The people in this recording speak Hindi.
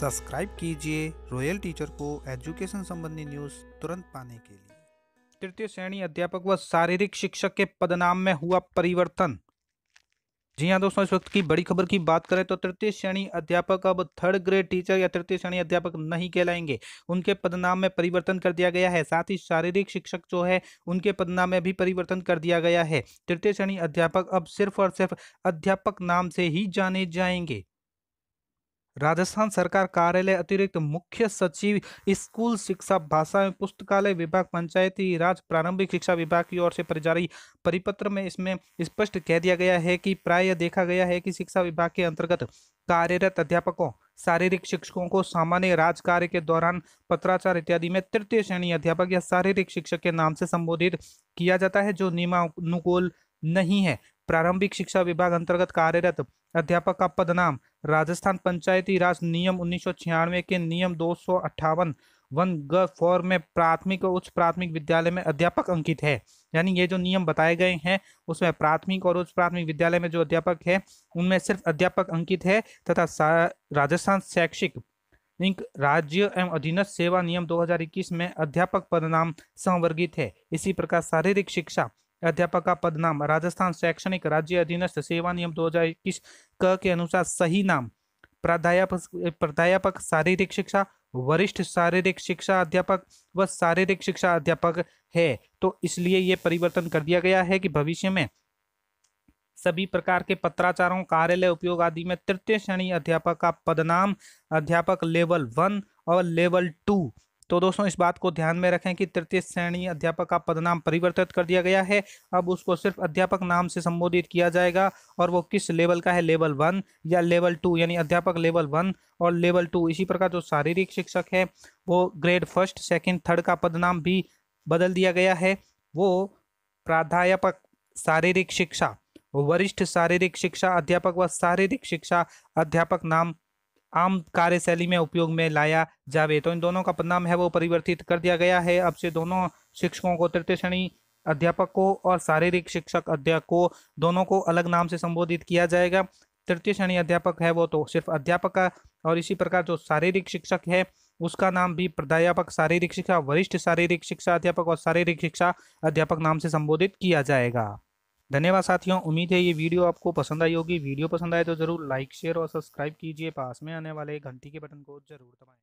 सब्सक्राइब कीजिए रॉयल टीचर को एजुकेशन संबंधी न्यूज तुरंत पाने के लिए तृतीय श्रेणी अध्यापक व शारीरिक शिक्षक के पदनाम में हुआ परिवर्तन जी हाँ दोस्तों इस वक्त की बड़ी खबर की बात करें तो तृतीय श्रेणी अध्यापक अब थर्ड ग्रेड टीचर या तृतीय श्रेणी अध्यापक नहीं कहलाएंगे उनके पदनाम में परिवर्तन कर दिया गया है साथ ही शारीरिक शिक्षक जो है उनके पदनाम में भी परिवर्तन कर दिया गया है तृतीय श्रेणी अध्यापक अब सिर्फ और सिर्फ अध्यापक नाम से ही जाने जाएंगे राजस्थान सरकार कार्यालय अतिरिक्त मुख्य सचिव स्कूल शिक्षा भाषा एवं पुस्तकालय विभाग पंचायती राज प्रारंभिक शिक्षा विभाग की ओर से जारी परिपत्र में इसमें स्पष्ट कह दिया गया है कि प्राय देखा गया है कि शिक्षा विभाग के अंतर्गत कार्यरत अध्यापकों शारीरिक शिक्षकों को सामान्य राज कार्य के दौरान पत्राचार इत्यादि में तृतीय श्रेणी अध्यापक या शारीरिक शिक्षक के नाम से संबोधित किया जाता है जो नियमानुकूल नहीं है प्रारंभिक शिक्षा विभाग अंतर्गत कार्यरत अध्यापक का पद नाम राजस्थान पंचायती राज नियम उन्नीस के नियम दो वन ग फोर में प्राथमिक और उच्च प्राथमिक विद्यालय में अध्यापक अंकित है यानी ये जो नियम बताए गए हैं उसमें प्राथमिक और उच्च प्राथमिक विद्यालय में जो अध्यापक है उनमें सिर्फ अध्यापक अंकित है तथा राजस्थान शैक्षिक राज्य एवं अधीनस्थ सेवा नियम 2021 में अध्यापक पद नाम संवर्गित है इसी प्रकार शारीरिक शिक्षा अध्यापक का पद नाम राजस्थान शैक्षणिक राज्य अधीनस्थ सेवा नियम दो हजार इक्कीस क के अनुसार सही नाम प्राध्यापक प्राध्यापक शारीरिक शिक्षा वरिष्ठ शारीरिक शिक्षा अध्यापक व शारीरिक शिक्षा अध्यापक है तो इसलिए ये परिवर्तन कर दिया गया है कि भविष्य में सभी प्रकार के पत्राचारों कार्यालय उपयोग आदि में तृतीय श्रेणी अध्यापक का पदनाम अध्यापक लेवल वन और लेवल टू तो दोस्तों इस बात को ध्यान में रखें कि तृतीय श्रेणी अध्यापक का पदनाम परिवर्तित कर दिया गया है अब उसको सिर्फ अध्यापक नाम से संबोधित किया जाएगा और वो किस लेवल का है लेवल वन या लेवल टू यानी अध्यापक लेवल वन और लेवल टू इसी प्रकार जो शारीरिक शिक्षक है वो ग्रेड फर्स्ट सेकेंड थर्ड का पदनाम भी बदल दिया गया है वो प्राध्यापक शारीरिक शिक्षा वरिष्ठ शारीरिक शिक्षा अध्यापक व शारीरिक शिक्षा अध्यापक नाम आम कार्यशैली में उपयोग में लाया जावे तो इन दोनों का परिणाम है वो परिवर्तित कर दिया गया है अब से दोनों शिक्षकों को तृतीय श्रेणी अध्यापकों और शारीरिक शिक्षक अध्यापकों दोनों को अलग नाम से संबोधित किया जाएगा तृतीय श्रेणी अध्यापक है वो तो सिर्फ अध्यापक का और इसी प्रकार जो शारीरिक शिक्षक है उसका नाम भी प्राध्यापक शारीरिक शिक्षा वरिष्ठ शारीरिक शिक्षा अध्यापक और शारीरिक शिक्षा अध्यापक नाम से संबोधित किया जाएगा धन्यवाद साथियों उम्मीद है ये वीडियो आपको पसंद आई होगी वीडियो पसंद आए तो ज़रूर लाइक शेयर और सब्सक्राइब कीजिए पास में आने वाले घंटी के बटन को जरूर दबाएं